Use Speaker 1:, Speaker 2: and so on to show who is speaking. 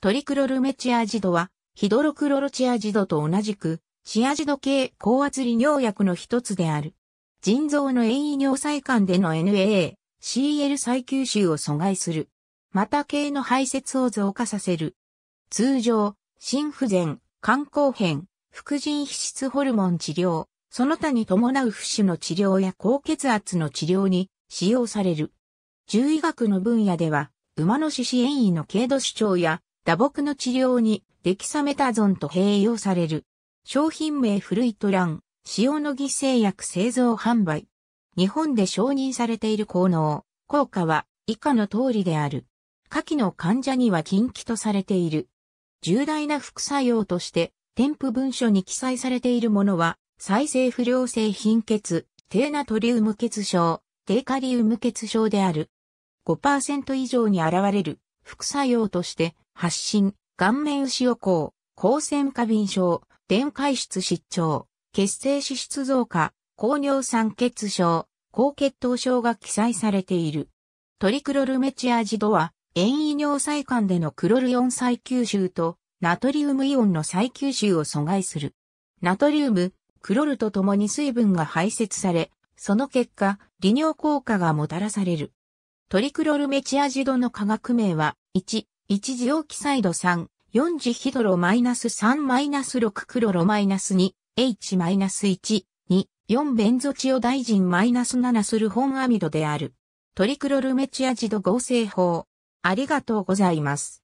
Speaker 1: トリクロルメチアジドは、ヒドロクロロチアジドと同じく、シアジド系高圧利尿薬の一つである。腎臓の遠位尿細管での NAA、CL 再吸収を阻害する。また系の排泄を増加させる。通常、心不全、肝硬変、副腎皮質ホルモン治療、その他に伴う不死の治療や高血圧の治療に使用される。獣医学の分野では、馬の獅子炎位の軽度主張や打撲の治療にデキサメタゾンと併用される。商品名フルイトラン、塩野義製薬製造販売。日本で承認されている効能、効果は以下の通りである。下記の患者には禁忌とされている。重大な副作用として、添付文書に記載されているものは、再生不良性貧血、低ナトリウム血症、低カリウム血症である。5%以上に現れる副作用として、発疹、顔面牛瘍口、光線過敏症、電解質失調、血清脂質増加、高尿酸血症、高血糖症が記載されている。トリクロルメチアジドは、遠位尿細管でのクロルイオン再吸収と、ナトリウムイオンの再吸収を阻害する。ナトリウム、クロルと共に水分が排泄され、その結果、利尿効果がもたらされる。トリクロルメチアジドの化学名は、1、1次オキサイド3、4次ヒドロマイナス -3-6 クロロマイナス -2、H-1、2、4ベンゾチオダイジン -7 スルホンアミドである。トリクロルメチアジド合成法。ありがとうございます。